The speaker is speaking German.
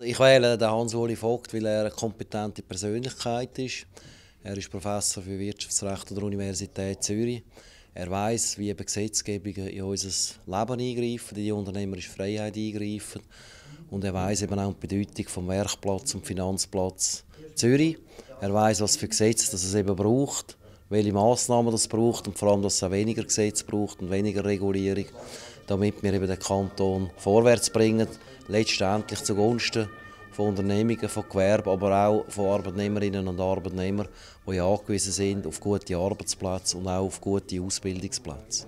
Ich wähle den Hans-Uli Vogt, weil er eine kompetente Persönlichkeit ist. Er ist Professor für Wirtschaftsrecht an der Universität Zürich. Er weiß, wie eben Gesetzgebungen in unser Leben eingreifen, in die unternehmerische Freiheit eingreifen. Und er weiß eben auch die Bedeutung vom Werkplatz und Finanzplatz Zürich. Er weiß, was für Gesetze das es eben braucht welche Massnahmen das braucht und vor allem, dass es weniger Gesetz braucht und weniger Regulierung, damit wir eben den Kanton vorwärts bringen, letztendlich zugunsten von Unternehmungen, von Gewerben, aber auch von Arbeitnehmerinnen und Arbeitnehmern, die angewiesen sind auf gute Arbeitsplätze und auch auf gute Ausbildungsplätze.